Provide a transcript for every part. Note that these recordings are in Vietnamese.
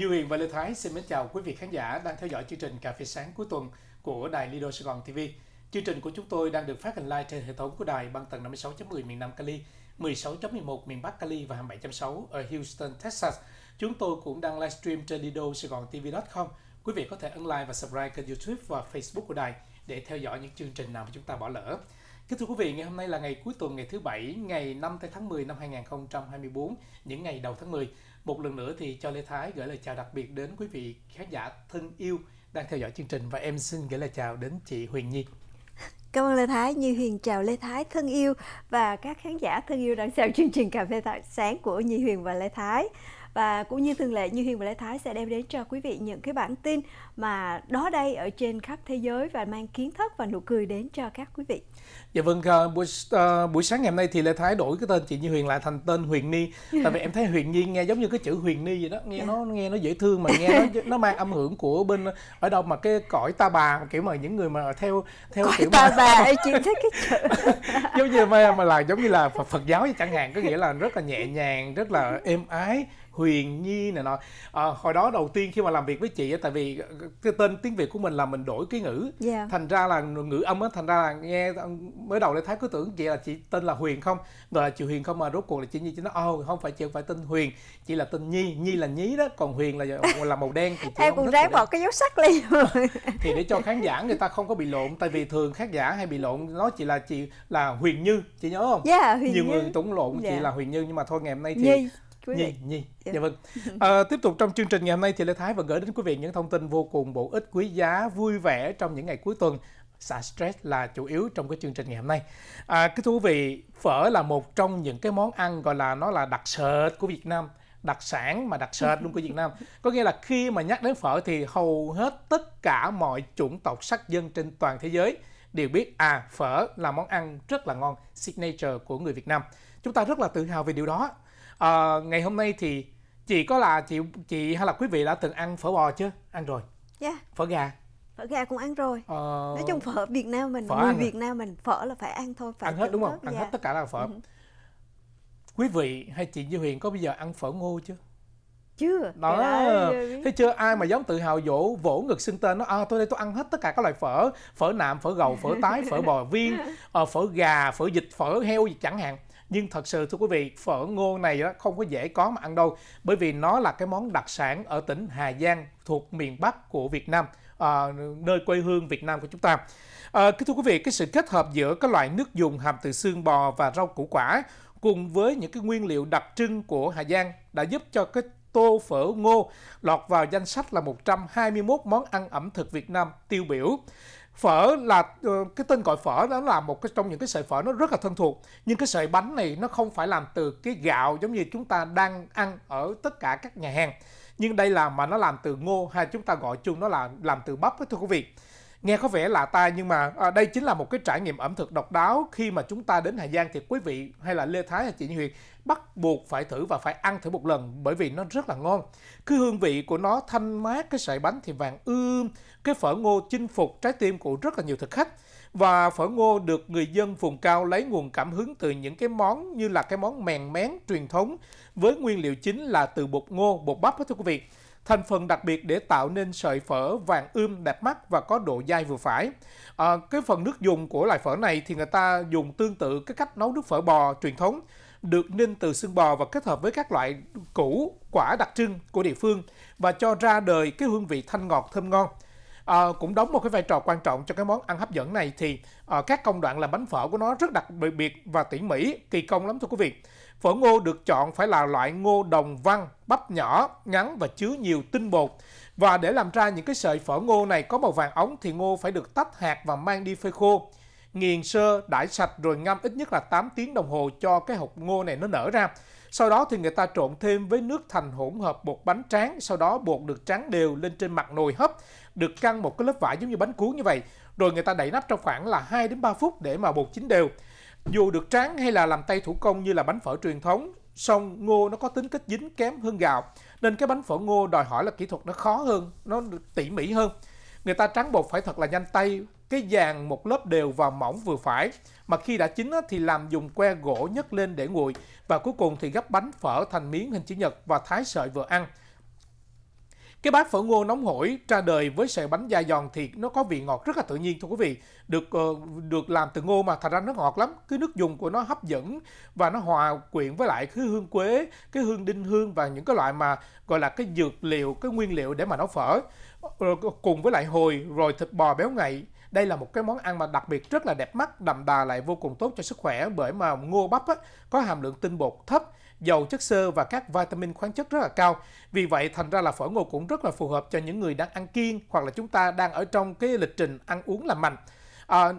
Như Huyền và Lê Thái xin mến chào quý vị khán giả đang theo dõi chương trình Cà phê sáng cuối tuần của đài Lido Sài Gòn TV. Chương trình của chúng tôi đang được phát hình live trên hệ thống của đài băng tần 56.10 miền Nam Cali, 16.11 miền Bắc Cali và 27.6 ở Houston, Texas. Chúng tôi cũng đang livestream trên Lido Sài Gòn TV.com. Quý vị có thể ấn like và subscribe kênh YouTube và Facebook của đài để theo dõi những chương trình nào mà chúng ta bỏ lỡ. Kính thưa quý vị, ngày hôm nay là ngày cuối tuần, ngày thứ Bảy, ngày 5 tháng 10 năm 2024, những ngày đầu tháng 10. Một lần nữa thì cho Lê Thái gửi lời chào đặc biệt đến quý vị khán giả thân yêu đang theo dõi chương trình và em xin gửi lời chào đến chị Huyền Nhi. Cảm ơn Lê Thái, Như Huyền chào Lê Thái thân yêu và các khán giả thân yêu đang xem chương trình Cà phê sáng của Như Huyền và Lê Thái. Và cũng như thường lệ, Như Huyền và Lê Thái sẽ đem đến cho quý vị những cái bản tin mà đó đây ở trên khắp thế giới và mang kiến thức và nụ cười đến cho các quý vị dạ vâng uh, buổi uh, buổi sáng ngày hôm nay thì lê thái đổi cái tên chị như huyền lại thành tên huyền ni tại vì em thấy huyền nhi nghe giống như cái chữ huyền ni vậy đó nghe dạ. nó nghe nó dễ thương mà nghe nó nó mang âm hưởng của bên ở đâu mà cái cõi ta bà kiểu mà những người mà theo theo cõi kiểu ta mà... bà ấy chỉ thích cái chữ giống như mà mà là giống như là phật, phật giáo chẳng hạn có nghĩa là rất là nhẹ nhàng rất là êm ái huyền nhi này nọ à, hồi đó đầu tiên khi mà làm việc với chị tại vì cái tên tiếng việt của mình là mình đổi cái ngữ yeah. Dạ. thành ra là ngữ âm á thành ra là nghe mới đầu lê thái cứ tưởng chị là chị tên là huyền không rồi là chị huyền không mà rốt cuộc là chị nhi chị nói ồ oh, không phải chị không phải tên huyền chị là tên nhi nhi là nhí đó còn huyền là là màu đen thì chị em cũng ráng bỏ cái dấu sắc liền thì để cho khán giả người ta không có bị lộn tại vì thường khán giả hay bị lộn nói chị là chị là huyền như chị nhớ không yeah, dạ, huyền nhiều như. người cũng lộn yeah. chị dạ. là huyền như nhưng mà thôi ngày hôm nay thì nhi quý Nhi, Nhi. Dạ. dạ vâng. À, tiếp tục trong chương trình ngày hôm nay thì Lê Thái và gửi đến quý vị những thông tin vô cùng bổ ích, quý giá, vui vẻ trong những ngày cuối tuần xả stress là chủ yếu trong cái chương trình ngày hôm nay. À, cái thú vị phở là một trong những cái món ăn gọi là nó là đặc sệt của Việt Nam đặc sản mà đặc sệt luôn của Việt Nam có nghĩa là khi mà nhắc đến phở thì hầu hết tất cả mọi chủng tộc sắc dân trên toàn thế giới đều biết à phở là món ăn rất là ngon signature của người Việt Nam chúng ta rất là tự hào về điều đó à, ngày hôm nay thì chị có là chị chị hay là quý vị đã từng ăn phở bò chưa ăn rồi yeah. Dạ. phở gà phở gà cũng ăn rồi ờ... nói chung phở Việt Nam mình phở người à? Việt Nam mình phở là phải ăn thôi phải ăn hết đúng không ăn dạ. hết tất cả là phở ừ. quý vị hay chị Như Huyền có bây giờ ăn phở ngô chưa chưa đó ơi, thấy chưa ai mà dám tự hào vỗ vỗ ngực xưng tên nó à, tôi đây tôi ăn hết tất cả các loại phở phở nạm phở gầu phở tái phở bò viên à, phở gà phở vịt phở heo gì chẳng hạn nhưng thật sự thưa quý vị phở ngô này đó không có dễ có mà ăn đâu bởi vì nó là cái món đặc sản ở tỉnh Hà Giang thuộc miền Bắc của Việt Nam À, nơi quê hương Việt Nam của chúng ta. À, thưa quý vị, cái sự kết hợp giữa các loại nước dùng hàm từ xương bò và rau củ quả cùng với những cái nguyên liệu đặc trưng của Hà Giang đã giúp cho cái tô phở ngô lọt vào danh sách là 121 món ăn ẩm thực Việt Nam tiêu biểu. Phở là ờ, cái tên gọi phở đó là một cái trong những cái sợi phở nó rất là thân thuộc, nhưng cái sợi bánh này nó không phải làm từ cái gạo giống như chúng ta đang ăn ở tất cả các nhà hàng nhưng đây là mà nó làm từ ngô hay chúng ta gọi chung nó là làm từ bắp đó thưa quý vị nghe có vẻ lạ tai nhưng mà à, đây chính là một cái trải nghiệm ẩm thực độc đáo khi mà chúng ta đến Hà Giang thì quý vị hay là Lê Thái hay chị Như Huyền bắt buộc phải thử và phải ăn thử một lần bởi vì nó rất là ngon. Cái hương vị của nó thanh mát, cái sợi bánh thì vàng ươm, cái phở ngô chinh phục trái tim của rất là nhiều thực khách. Và phở ngô được người dân vùng cao lấy nguồn cảm hứng từ những cái món như là cái món mèn mén truyền thống với nguyên liệu chính là từ bột ngô, bột bắp đó thưa quý vị. Thành phần đặc biệt để tạo nên sợi phở vàng ươm đẹp mắt và có độ dai vừa phải. À, cái phần nước dùng của loại phở này thì người ta dùng tương tự cái cách nấu nước phở bò truyền thống được ninh từ xương bò và kết hợp với các loại củ quả đặc trưng của địa phương và cho ra đời cái hương vị thanh ngọt thơm ngon à, cũng đóng một cái vai trò quan trọng cho cái món ăn hấp dẫn này thì à, các công đoạn làm bánh phở của nó rất đặc biệt và tỉ mỉ, kỳ công lắm thưa quý vị. Phở ngô được chọn phải là loại ngô đồng văn, bắp nhỏ, ngắn và chứa nhiều tinh bột. Và để làm ra những cái sợi phở ngô này có màu vàng ống thì ngô phải được tách hạt và mang đi phơi khô. Nghiền sơ, đãi sạch rồi ngâm ít nhất là 8 tiếng đồng hồ cho cái hộp ngô này nó nở ra. Sau đó thì người ta trộn thêm với nước thành hỗn hợp bột bánh tráng, sau đó bột được tráng đều lên trên mặt nồi hấp được căng một cái lớp vải giống như bánh cuốn như vậy rồi người ta đậy nắp trong khoảng là 2 đến 3 phút để mà bột chín đều. Dù được tráng hay là làm tay thủ công như là bánh phở truyền thống, song ngô nó có tính kết dính kém hơn gạo nên cái bánh phở ngô đòi hỏi là kỹ thuật nó khó hơn, nó tỉ mỉ hơn. Người ta tráng bột phải thật là nhanh tay, cái dàn một lớp đều và mỏng vừa phải. Mà khi đã chín thì làm dùng que gỗ nhấc lên để nguội và cuối cùng thì gấp bánh phở thành miếng hình chữ nhật và thái sợi vừa ăn. Cái bát phở ngô nóng hổi ra đời với sợi bánh da giòn thì nó có vị ngọt rất là tự nhiên thưa quý vị. Được ờ, được làm từ ngô mà thật ra nó ngọt lắm. Cái nước dùng của nó hấp dẫn và nó hòa quyện với lại cái hương quế, cái hương đinh hương và những cái loại mà gọi là cái dược liệu, cái nguyên liệu để mà nấu phở. Ờ, cùng với lại hồi rồi thịt bò béo ngậy đây là một cái món ăn mà đặc biệt rất là đẹp mắt, đậm đà lại vô cùng tốt cho sức khỏe bởi mà ngô bắp á, có hàm lượng tinh bột thấp dầu chất xơ và các vitamin khoáng chất rất là cao. Vì vậy thành ra là phở ngô cũng rất là phù hợp cho những người đang ăn kiêng hoặc là chúng ta đang ở trong cái lịch trình ăn uống làm mạnh. À,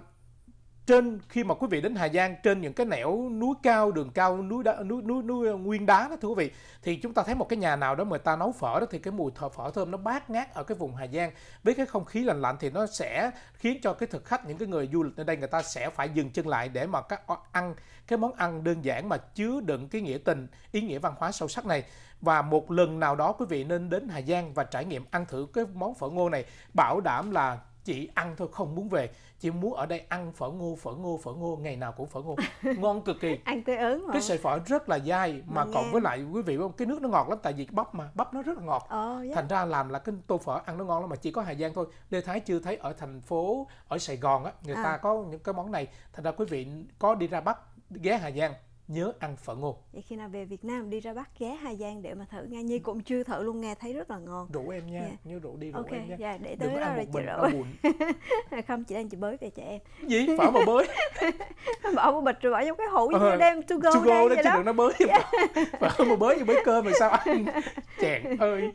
trên khi mà quý vị đến Hà Giang trên những cái nẻo núi cao đường cao núi đá, núi, núi núi ờ, nguyên đá đó thưa quý vị thì chúng ta thấy một cái nhà nào đó mà ta nấu phở đó thì cái mùi thợ phở thơm nó bát ngát ở cái vùng Hà Giang với cái không khí lành lạnh thì nó sẽ khiến cho cái thực khách những cái người du lịch ở đây người ta sẽ phải dừng chân lại để mà các ờ, ăn cái món ăn đơn giản mà chứa đựng cái nghĩa tình ý nghĩa văn hóa sâu sắc này và một lần nào đó quý vị nên đến Hà Giang và trải nghiệm ăn thử cái món phở ngô này bảo đảm là chỉ ăn thôi không muốn về chị muốn ở đây ăn phở ngô phở ngô phở ngô ngày nào cũng phở ngô ngon cực kỳ ăn tới ớn cái sợi phở rất là dai mà Mình cộng với lại quý vị cái nước nó ngọt lắm tại vì bắp mà bắp nó rất là ngọt ờ, yeah. thành ra làm là cái tô phở ăn nó ngon lắm mà chỉ có hà giang thôi lê thái chưa thấy ở thành phố ở sài gòn á người à. ta có những cái món này thành ra quý vị có đi ra bắc ghé hà giang nhớ ăn phở ngô vậy khi nào về Việt Nam đi ra Bắc ghé Hà Giang để mà thử nghe Nhi cũng chưa thử luôn nghe thấy rất là ngon rủ em nha yeah. Dạ. nhớ rủ đi rủ okay, em nha yeah, dạ, để tới Đừng đó ăn rồi chị rủ không chị đang chị bới về cho em gì phở mà bới bỏ một bịch rồi bỏ trong cái hũ như ờ, đem to go, to go đó, chứ đừng nó bới dạ. phở mà bới như bới cơm mà sao ăn chèn ơi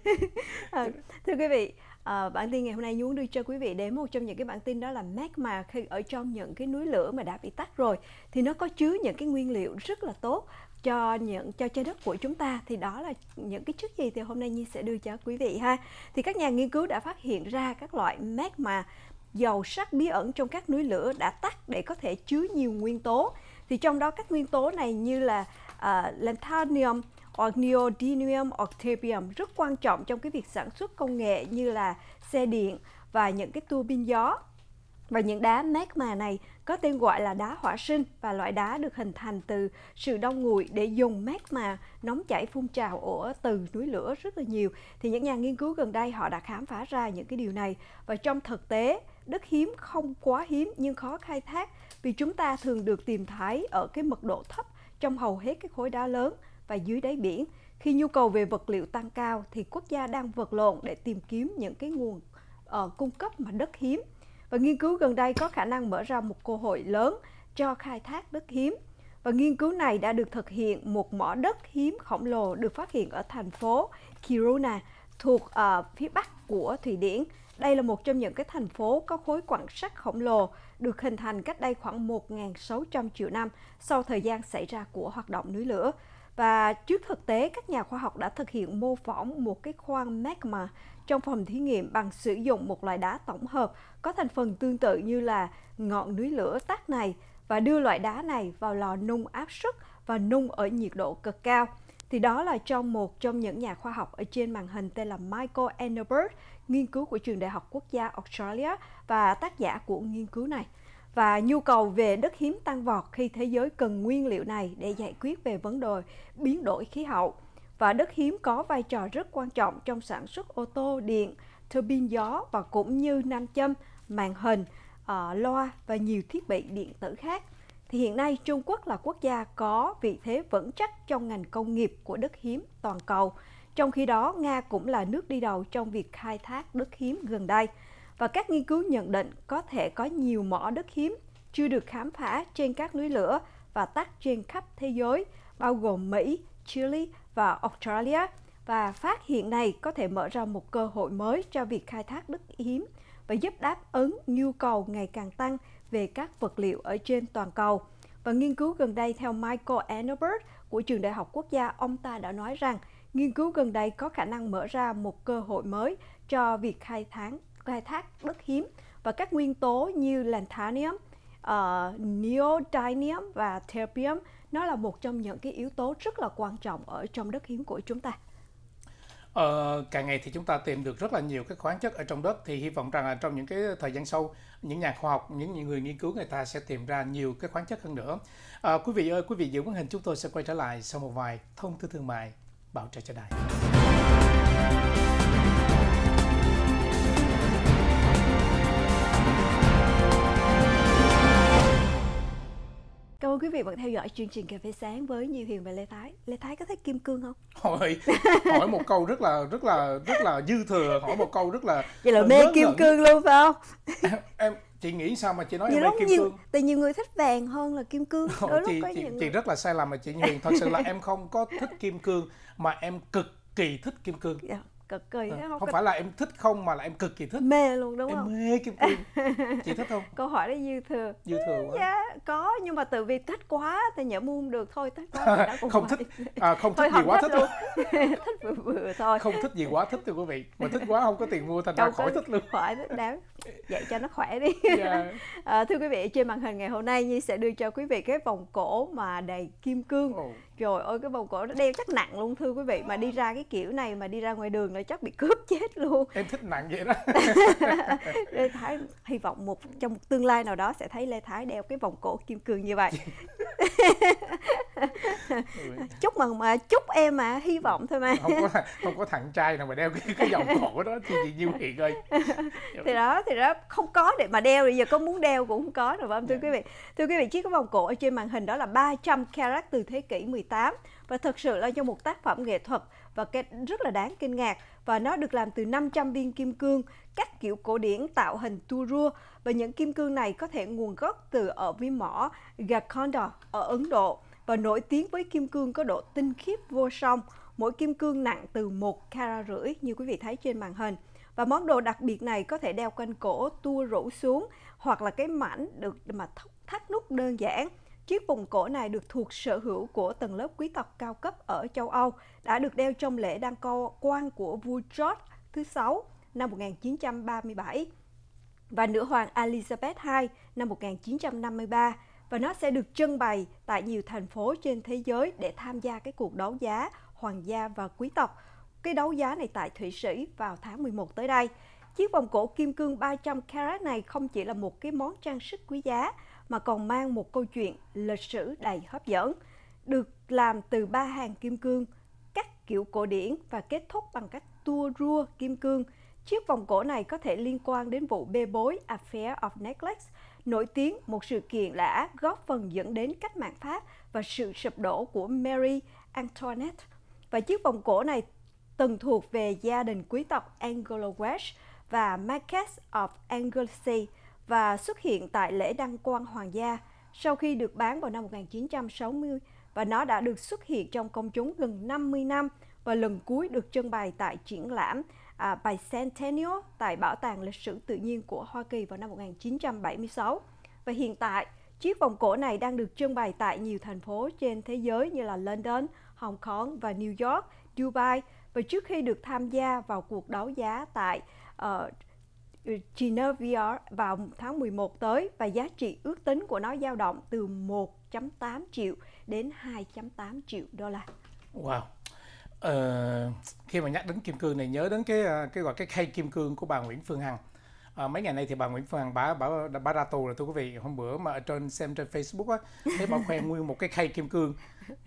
à, thưa quý vị À, bản tin ngày hôm nay muốn đưa cho quý vị đến một trong những cái bản tin đó là mát mà khi ở trong những cái núi lửa mà đã bị tắt rồi thì nó có chứa những cái nguyên liệu rất là tốt cho những cho trái đất của chúng ta thì đó là những cái chất gì thì hôm nay Nhi sẽ đưa cho quý vị ha. Thì các nhà nghiên cứu đã phát hiện ra các loại mát mà dầu sắt bí ẩn trong các núi lửa đã tắt để có thể chứa nhiều nguyên tố. Thì trong đó các nguyên tố này như là uh, ờ, lanthanium, Neodymium Octavium rất quan trọng trong cái việc sản xuất công nghệ như là xe điện và những cái tua bin gió. Và những đá magma này có tên gọi là đá hỏa sinh và loại đá được hình thành từ sự đông nguội để dùng magma nóng chảy phun trào ở từ núi lửa rất là nhiều. Thì những nhà nghiên cứu gần đây họ đã khám phá ra những cái điều này và trong thực tế đất hiếm không quá hiếm nhưng khó khai thác vì chúng ta thường được tìm thấy ở cái mật độ thấp trong hầu hết các khối đá lớn và dưới đáy biển. Khi nhu cầu về vật liệu tăng cao thì quốc gia đang vật lộn để tìm kiếm những cái nguồn uh, cung cấp mà đất hiếm. Và nghiên cứu gần đây có khả năng mở ra một cơ hội lớn cho khai thác đất hiếm. Và nghiên cứu này đã được thực hiện một mỏ đất hiếm khổng lồ được phát hiện ở thành phố Kiruna thuộc uh, phía bắc của Thụy Điển. Đây là một trong những cái thành phố có khối quặng sắt khổng lồ được hình thành cách đây khoảng 1.600 triệu năm sau thời gian xảy ra của hoạt động núi lửa. Và trước thực tế, các nhà khoa học đã thực hiện mô phỏng một cái khoang magma trong phòng thí nghiệm bằng sử dụng một loại đá tổng hợp có thành phần tương tự như là ngọn núi lửa tắt này và đưa loại đá này vào lò nung áp suất và nung ở nhiệt độ cực cao. Thì đó là trong một trong những nhà khoa học ở trên màn hình tên là Michael Ennerbert, nghiên cứu của Trường Đại học Quốc gia Australia và tác giả của nghiên cứu này và nhu cầu về đất hiếm tăng vọt khi thế giới cần nguyên liệu này để giải quyết về vấn đề biến đổi khí hậu. Và đất hiếm có vai trò rất quan trọng trong sản xuất ô tô, điện, thơ gió và cũng như nam châm, màn hình, ờ, loa và nhiều thiết bị điện tử khác. Thì hiện nay Trung Quốc là quốc gia có vị thế vững chắc trong ngành công nghiệp của đất hiếm toàn cầu. Trong khi đó, Nga cũng là nước đi đầu trong việc khai thác đất hiếm gần đây – và các nghiên cứu nhận định có thể có nhiều mỏ đất hiếm chưa được khám phá trên các núi lửa và tắt trên khắp thế giới, bao gồm Mỹ, Chile và Australia. Và phát hiện này có thể mở ra một cơ hội mới cho việc khai thác đất hiếm và giúp đáp ứng nhu cầu ngày càng tăng về các vật liệu ở trên toàn cầu. Và nghiên cứu gần đây theo Michael Annenberg của Trường Đại học Quốc gia, ông ta đã nói rằng nghiên cứu gần đây có khả năng mở ra một cơ hội mới cho việc khai thác khai thác đất hiếm và các nguyên tố như lanthanium, uh, ờ, neodymium và terbium nó là một trong những cái yếu tố rất là quan trọng ở trong đất hiếm của chúng ta. Ờ, càng ngày thì chúng ta tìm được rất là nhiều các khoáng chất ở trong đất thì hy vọng rằng là trong những cái thời gian sau những nhà khoa học những, những người nghiên cứu người ta sẽ tìm ra nhiều cái khoáng chất hơn nữa à, quý vị ơi quý vị giữ màn hình chúng tôi sẽ quay trở lại sau một vài thông tư thương mại bảo trợ cho đài quý vị vẫn theo dõi chương trình cà phê sáng với Như Huyền và Lê Thái. Lê Thái có thích kim cương không? Hỏi hỏi một câu rất là rất là rất là dư thừa, hỏi một câu rất là vậy là mê kim ngẩn. cương luôn phải không? Em, em chị nghĩ sao mà chị nói nhiều em mê kim nhiều, cương? Tại nhiều người thích vàng hơn là kim cương. Đôi chị, chị, chị rất là sai lầm mà chị Huyền thật sự là em không có thích kim cương mà em cực kỳ thích kim cương. Yeah dạ cực kỳ à, không, không phải là em thích không mà là em cực kỳ thích mê luôn đúng em không mê kim cương chị thích không câu hỏi đấy dư thừa dư thừa quá dạ, có nhưng mà từ việc thích quá thì nhỡ mua được thôi thích quá đã cũng không thích à, không thích thôi, gì không quá thích, thích luôn thích vừa vừa thôi không thích gì quá thích thưa quý vị mà thích quá không có tiền mua thành ra khỏi thích luôn khỏi thích đáng vậy cho nó khỏe đi yeah. à, dạ. ờ, thưa quý vị trên màn hình ngày hôm nay nhi sẽ đưa cho quý vị cái vòng cổ mà đầy kim cương oh trời ơi cái vòng cổ nó đeo chắc nặng luôn thưa quý vị mà đi ra cái kiểu này mà đi ra ngoài đường là chắc bị cướp chết luôn em thích nặng vậy đó lê thái hy vọng một trong một tương lai nào đó sẽ thấy lê thái đeo cái vòng cổ kim cương như vậy chúc mừng mà chúc em mà hy vọng thôi mà không có không có thằng trai nào mà đeo cái, cái vòng cổ đó thì chị như hiện ơi thì đó thì đó không có để mà đeo bây giờ có muốn đeo cũng không có rồi không thưa yeah. Dạ. quý vị thưa quý vị chiếc cái vòng cổ ở trên màn hình đó là 300 carat từ thế kỷ 18 2018 và thực sự là do một tác phẩm nghệ thuật và rất là đáng kinh ngạc và nó được làm từ 500 viên kim cương các kiểu cổ điển tạo hình tua rua và những kim cương này có thể nguồn gốc từ ở viên mỏ Golconda ở Ấn Độ và nổi tiếng với kim cương có độ tinh khiết vô song mỗi kim cương nặng từ 1 carat rưỡi như quý vị thấy trên màn hình và món đồ đặc biệt này có thể đeo quanh cổ tua rũ xuống hoặc là cái mảnh được mà thắt nút đơn giản Chiếc vòng cổ này được thuộc sở hữu của tầng lớp quý tộc cao cấp ở châu Âu, đã được đeo trong lễ đăng quan của vua George thứ sáu năm 1937 và nữ hoàng Elizabeth II năm 1953 và nó sẽ được trưng bày tại nhiều thành phố trên thế giới để tham gia cái cuộc đấu giá hoàng gia và quý tộc. Cái đấu giá này tại Thụy Sĩ vào tháng 11 tới đây. Chiếc vòng cổ kim cương 300 carat này không chỉ là một cái món trang sức quý giá mà còn mang một câu chuyện lịch sử đầy hấp dẫn, được làm từ ba hàng kim cương, các kiểu cổ điển và kết thúc bằng cách tua rua kim cương. Chiếc vòng cổ này có thể liên quan đến vụ bê bối Affair of Necklace, nổi tiếng một sự kiện đã góp phần dẫn đến cách mạng Pháp và sự sụp đổ của Mary Antoinette. Và chiếc vòng cổ này từng thuộc về gia đình quý tộc Anglo-Welsh và Marquess of Anglesey và xuất hiện tại lễ đăng quang hoàng gia sau khi được bán vào năm 1960 và nó đã được xuất hiện trong công chúng gần 50 năm và lần cuối được trưng bày tại triển lãm à, Bicentennial tại Bảo tàng Lịch sử Tự nhiên của Hoa Kỳ vào năm 1976. Và hiện tại, chiếc vòng cổ này đang được trưng bày tại nhiều thành phố trên thế giới như là London, Hong Kong và New York, Dubai và trước khi được tham gia vào cuộc đấu giá tại uh, Ừ, China VR vào tháng 11 tới và giá trị ước tính của nó dao động từ 1.8 triệu đến 2.8 triệu đô la. Wow. Ờ, khi mà nhắc đến kim cương này nhớ đến cái ờ, cái gọi cái khay kim cương của bà Nguyễn Phương Hằng. À, mấy ngày nay thì bà Nguyễn Phương Hằng bà bà bà ra tù rồi thưa quý vị hôm bữa mà ở trên xem trên Facebook á thấy bà khoe nguyên một cái khay kim cương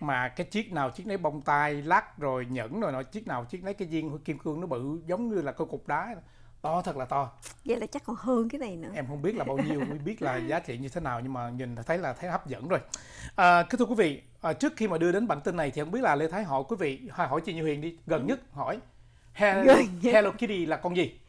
mà cái chiếc nào chiếc nấy bông tai lắc rồi nhẫn rồi nó chiếc nào chiếc nấy cái viên kim cương nó bự giống như là cái cục đá to thật là to vậy là chắc còn hơn cái này nữa em không biết là bao nhiêu biết là giá trị như thế nào nhưng mà nhìn thấy là thấy hấp dẫn rồi à, kính thưa quý vị à, trước khi mà đưa đến bản tin này thì không biết là lê thái hỏi quý vị hỏi chị như huyền đi gần ừ. nhất hỏi Hello, gần Hello Kitty là con gì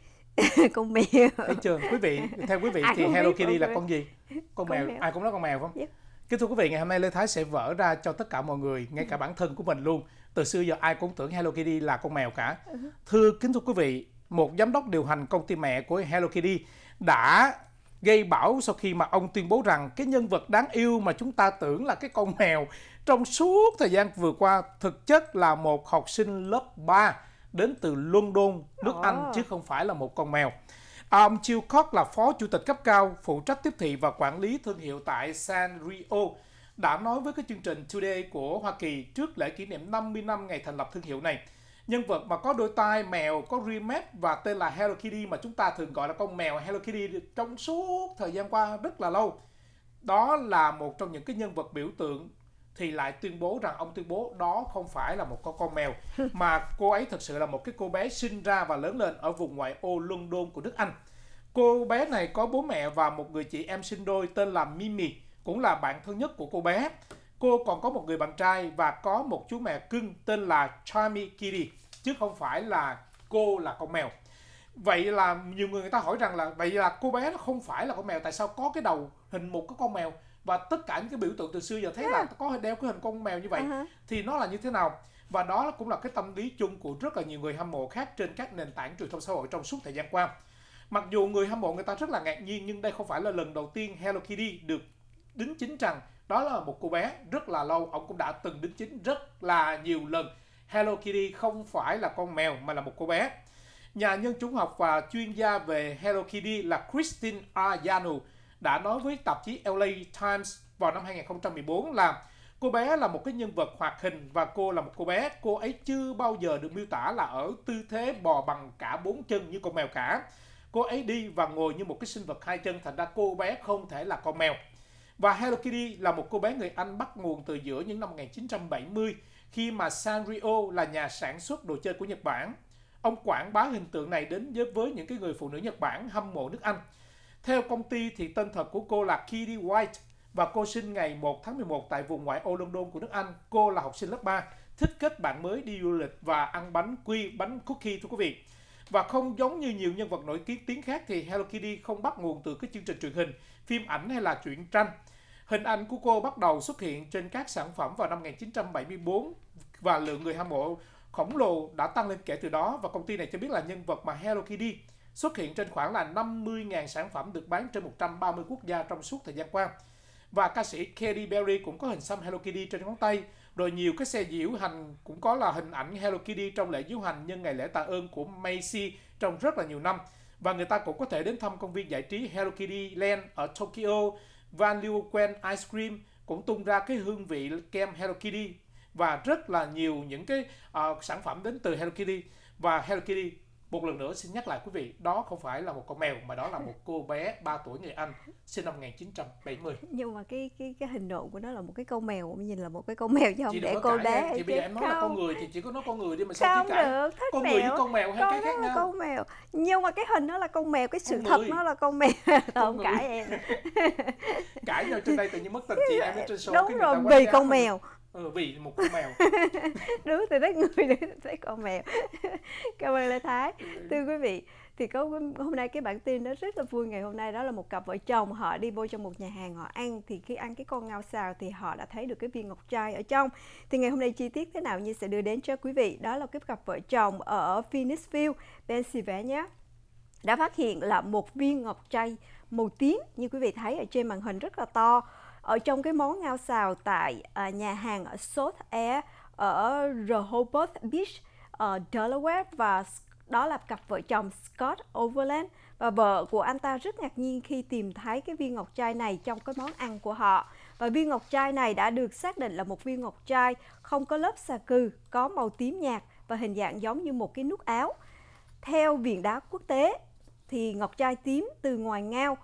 con mèo thấy chưa quý vị theo quý vị ai thì Hello Kitty là con gì con, con mèo. mèo ai cũng nói con mèo không yeah. kính thưa quý vị ngày hôm nay lê thái sẽ vỡ ra cho tất cả mọi người ngay cả bản thân của mình luôn từ xưa giờ ai cũng tưởng Hello Kitty là con mèo cả ừ. thưa kính thưa quý vị một giám đốc điều hành công ty mẹ của Hello Kitty, đã gây bão sau khi mà ông tuyên bố rằng cái nhân vật đáng yêu mà chúng ta tưởng là cái con mèo trong suốt thời gian vừa qua thực chất là một học sinh lớp 3 đến từ London, nước oh. Anh chứ không phải là một con mèo. Ông um, Chilcott là phó chủ tịch cấp cao phụ trách tiếp thị và quản lý thương hiệu tại Sanrio đã nói với cái chương trình Today của Hoa Kỳ trước lễ kỷ niệm 50 năm ngày thành lập thương hiệu này nhân vật mà có đôi tai mèo có rim và tên là Hello Kitty mà chúng ta thường gọi là con mèo Hello Kitty trong suốt thời gian qua rất là lâu đó là một trong những cái nhân vật biểu tượng thì lại tuyên bố rằng ông tuyên bố đó không phải là một con con mèo mà cô ấy thực sự là một cái cô bé sinh ra và lớn lên ở vùng ngoại ô London của nước Anh. Cô bé này có bố mẹ và một người chị em sinh đôi tên là Mimi, cũng là bạn thân nhất của cô bé. Cô còn có một người bạn trai và có một chú mèo cưng tên là Charmy Kitty chứ không phải là cô là con mèo vậy là nhiều người người ta hỏi rằng là vậy là cô bé nó không phải là con mèo tại sao có cái đầu hình một cái con mèo và tất cả những cái biểu tượng từ xưa giờ thấy là có đeo cái hình con mèo như vậy uh-huh. thì nó là như thế nào và đó cũng là cái tâm lý chung của rất là nhiều người hâm mộ khác trên các nền tảng truyền thông xã hội trong suốt thời gian qua mặc dù người hâm mộ người ta rất là ngạc nhiên nhưng đây không phải là lần đầu tiên Hello Kitty được đính chính rằng đó là một cô bé rất là lâu ông cũng đã từng đính chính rất là nhiều lần Hello Kitty không phải là con mèo mà là một cô bé. Nhà nhân chủng học và chuyên gia về Hello Kitty là Christine Ayano đã nói với tạp chí LA Times vào năm 2014 là cô bé là một cái nhân vật hoạt hình và cô là một cô bé. Cô ấy chưa bao giờ được miêu tả là ở tư thế bò bằng cả bốn chân như con mèo cả. Cô ấy đi và ngồi như một cái sinh vật hai chân thành ra cô bé không thể là con mèo. Và Hello Kitty là một cô bé người Anh bắt nguồn từ giữa những năm 1970 khi mà Sanrio là nhà sản xuất đồ chơi của Nhật Bản. Ông quảng bá hình tượng này đến với những cái người phụ nữ Nhật Bản hâm mộ nước Anh. Theo công ty thì tên thật của cô là Kitty White và cô sinh ngày 1 tháng 11 tại vùng ngoại ô London của nước Anh. Cô là học sinh lớp 3, thích kết bạn mới đi du lịch và ăn bánh quy, bánh cookie thưa quý vị. Và không giống như nhiều nhân vật nổi tiếng tiếng khác thì Hello Kitty không bắt nguồn từ cái chương trình truyền hình, phim ảnh hay là truyện tranh Hình ảnh của cô bắt đầu xuất hiện trên các sản phẩm vào năm 1974 và lượng người hâm mộ khổng lồ đã tăng lên kể từ đó và công ty này cho biết là nhân vật mà Hello Kitty xuất hiện trên khoảng là 50.000 sản phẩm được bán trên 130 quốc gia trong suốt thời gian qua. Và ca sĩ Katy Perry cũng có hình xăm Hello Kitty trên ngón tay, rồi nhiều cái xe diễu hành cũng có là hình ảnh Hello Kitty trong lễ diễu hành nhân ngày lễ tạ ơn của Macy trong rất là nhiều năm. Và người ta cũng có thể đến thăm công viên giải trí Hello Kitty Land ở Tokyo Van Leeuwen Ice Cream cũng tung ra cái hương vị kem Hello Kitty và rất là nhiều những cái uh, sản phẩm đến từ Hello Kitty và Hello Kitty một lần nữa xin nhắc lại quý vị, đó không phải là một con mèo mà đó là một cô bé 3 tuổi người Anh sinh năm 1970. Nhưng mà cái cái cái hình độ của nó là một cái con mèo, mình nhìn là một cái con mèo chứ không để cô bé. Chị bây giờ em nói không. là con người thì chỉ có nói con người đi mà sao không chị cãi. Được, thích con mèo. người với con mèo hay con cái khác nhau. Con mèo. Nhưng mà cái hình nó là con mèo, cái sự con thật người. nó là con mèo. Con không cãi em. cãi nhau trên đây tự nhiên mất tình chị em trên số Đúng rồi, vì con mèo ừ, vì một con mèo đúng thì thích người để thích con mèo cảm ơn lê thái ừ. thưa quý vị thì có hôm nay cái bản tin nó rất là vui ngày hôm nay đó là một cặp vợ chồng họ đi vô trong một nhà hàng họ ăn thì khi ăn cái con ngao xào thì họ đã thấy được cái viên ngọc trai ở trong thì ngày hôm nay chi tiết thế nào như sẽ đưa đến cho quý vị đó là cái cặp vợ chồng ở Phoenixville Pennsylvania nhé đã phát hiện là một viên ngọc trai màu tím như quý vị thấy ở trên màn hình rất là to ở trong cái món ngao xào tại uh, nhà hàng South Air ở Rehoboth Beach ở ờ, Delaware và đó là cặp vợ chồng Scott Overland và vợ của anh ta rất ngạc nhiên khi tìm thấy cái viên ngọc trai này trong cái món ăn của họ. Và viên ngọc trai này đã được xác định là một viên ngọc trai không có lớp xà cừ, có màu tím nhạt và hình dạng giống như một cái nút áo. Theo Viện đá quốc tế thì ngọc trai tím từ ngoài ngao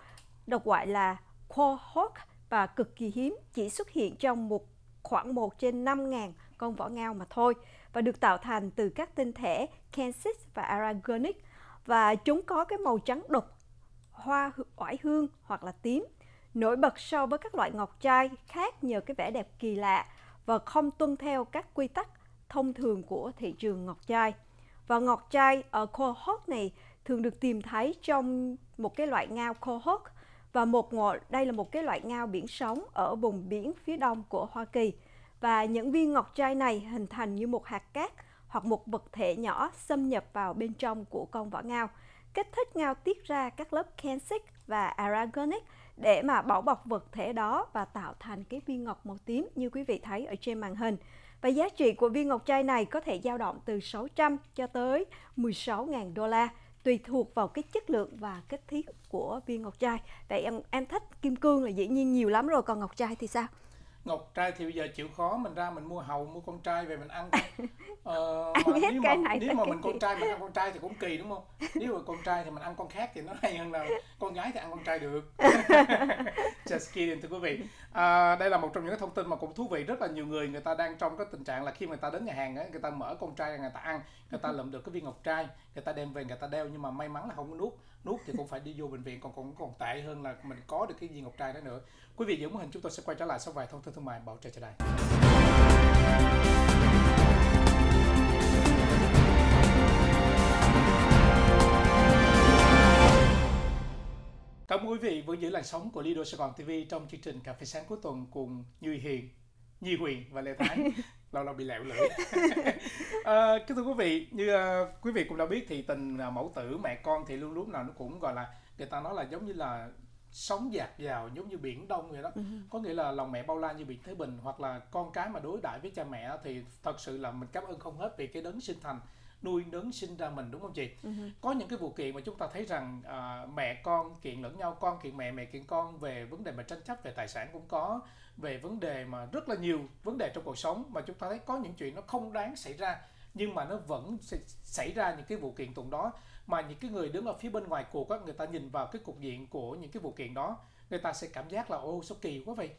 được gọi là quahog và cực kỳ hiếm chỉ xuất hiện trong một khoảng 1 trên 5.000 con vỏ ngao mà thôi và được tạo thành từ các tinh thể Kansas và Aragonic và chúng có cái màu trắng đục, hoa oải hương hoặc là tím, nổi bật so với các loại ngọc trai khác nhờ cái vẻ đẹp kỳ lạ và không tuân theo các quy tắc thông thường của thị trường ngọc trai. Và ngọc trai ở cohort này thường được tìm thấy trong một cái loại ngao cohort và một ngộ đây là một cái loại ngao biển sống ở vùng biển phía đông của Hoa Kỳ. Và những viên ngọc trai này hình thành như một hạt cát hoặc một vật thể nhỏ xâm nhập vào bên trong của con vỏ ngao, kích thích ngao tiết ra các lớp calcic và aragonic để mà bảo bọc vật thể đó và tạo thành cái viên ngọc màu tím như quý vị thấy ở trên màn hình. Và giá trị của viên ngọc trai này có thể dao động từ 600 cho tới 16.000 đô la tùy thuộc vào cái chất lượng và kích thước của viên ngọc trai vậy em em thích kim cương là dĩ nhiên nhiều lắm rồi còn ngọc trai thì sao ngọc trai thì bây giờ chịu khó mình ra mình mua hầu mua con trai về mình ăn ờ, mà nếu mà này nếu mà mình con trai mình ăn con trai thì cũng kỳ đúng không nếu mà con trai thì mình ăn con khác thì nó hay hơn là con gái thì ăn con trai được just kidding thưa quý vị à, đây là một trong những cái thông tin mà cũng thú vị rất là nhiều người người ta đang trong cái tình trạng là khi người ta đến nhà hàng ấy, người ta mở con trai người ta ăn người ta ừ. lượm được cái viên ngọc trai người ta đem về người ta đeo nhưng mà may mắn là không có nuốt nuốt thì cũng phải đi vô bệnh viện còn còn còn tệ hơn là mình có được cái viên ngọc trai đó nữa quý vị giữ màn hình chúng tôi sẽ quay trở lại sau vài thông tin thương mại bảo trợ cho đây Cảm ơn quý vị vẫn giữ làn sóng của Lido Sài Gòn TV trong chương trình Cà phê sáng cuối tuần cùng Như Hiền, Nhi Huyền và Lê Thái. lâu lâu bị lẹo lưỡi à, kính thưa quý vị như uh, quý vị cũng đã biết thì tình uh, mẫu tử mẹ con thì luôn lúc nào nó cũng gọi là người ta nói là giống như là sóng dạt vào giống như biển đông vậy đó uh-huh. có nghĩa là lòng mẹ bao la như biển thái bình hoặc là con cái mà đối đãi với cha mẹ thì thật sự là mình cảm ơn không hết vì cái đấng sinh thành nuôi nấng sinh ra mình đúng không chị uh-huh. có những cái vụ kiện mà chúng ta thấy rằng à, mẹ con kiện lẫn nhau con kiện mẹ mẹ kiện con về vấn đề mà tranh chấp về tài sản cũng có về vấn đề mà rất là nhiều vấn đề trong cuộc sống mà chúng ta thấy có những chuyện nó không đáng xảy ra nhưng mà nó vẫn xảy ra những cái vụ kiện tụng đó mà những cái người đứng ở phía bên ngoài cuộc á, người ta nhìn vào cái cục diện của những cái vụ kiện đó người ta sẽ cảm giác là ô sao kỳ quá vậy